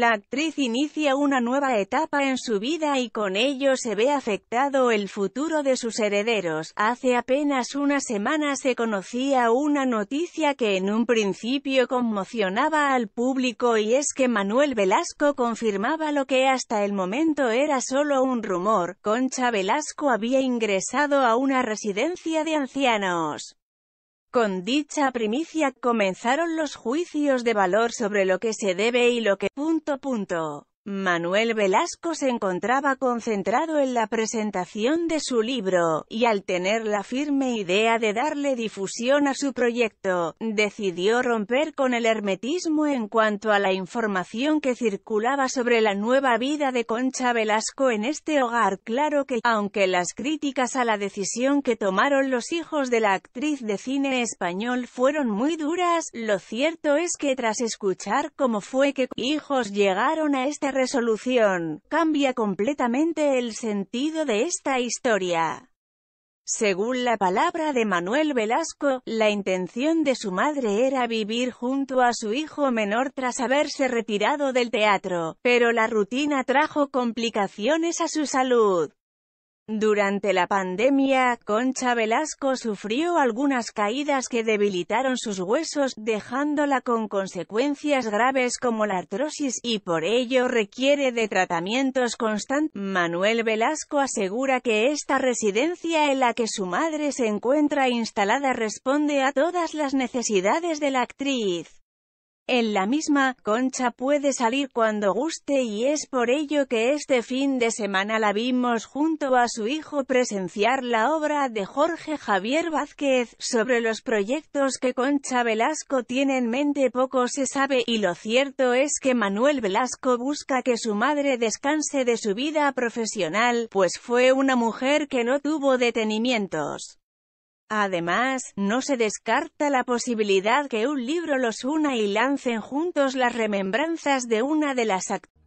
la actriz inicia una nueva etapa en su vida y con ello se ve afectado el futuro de sus herederos. Hace apenas una semana se conocía una noticia que en un principio conmocionaba al público y es que Manuel Velasco confirmaba lo que hasta el momento era solo un rumor, Concha Velasco había ingresado a una residencia de ancianos. Con dicha primicia comenzaron los juicios de valor sobre lo que se debe y lo que... Punto, punto. Manuel Velasco se encontraba concentrado en la presentación de su libro, y al tener la firme idea de darle difusión a su proyecto, decidió romper con el hermetismo en cuanto a la información que circulaba sobre la nueva vida de Concha Velasco en este hogar. Claro que, aunque las críticas a la decisión que tomaron los hijos de la actriz de cine español fueron muy duras, lo cierto es que tras escuchar cómo fue que hijos llegaron a este resolución cambia completamente el sentido de esta historia. Según la palabra de Manuel Velasco, la intención de su madre era vivir junto a su hijo menor tras haberse retirado del teatro, pero la rutina trajo complicaciones a su salud. Durante la pandemia, Concha Velasco sufrió algunas caídas que debilitaron sus huesos, dejándola con consecuencias graves como la artrosis, y por ello requiere de tratamientos constantes. Manuel Velasco asegura que esta residencia en la que su madre se encuentra instalada responde a todas las necesidades de la actriz. En la misma, Concha puede salir cuando guste y es por ello que este fin de semana la vimos junto a su hijo presenciar la obra de Jorge Javier Vázquez. Sobre los proyectos que Concha Velasco tiene en mente poco se sabe, y lo cierto es que Manuel Velasco busca que su madre descanse de su vida profesional, pues fue una mujer que no tuvo detenimientos. Además, no se descarta la posibilidad que un libro los una y lancen juntos las remembranzas de una de las actividades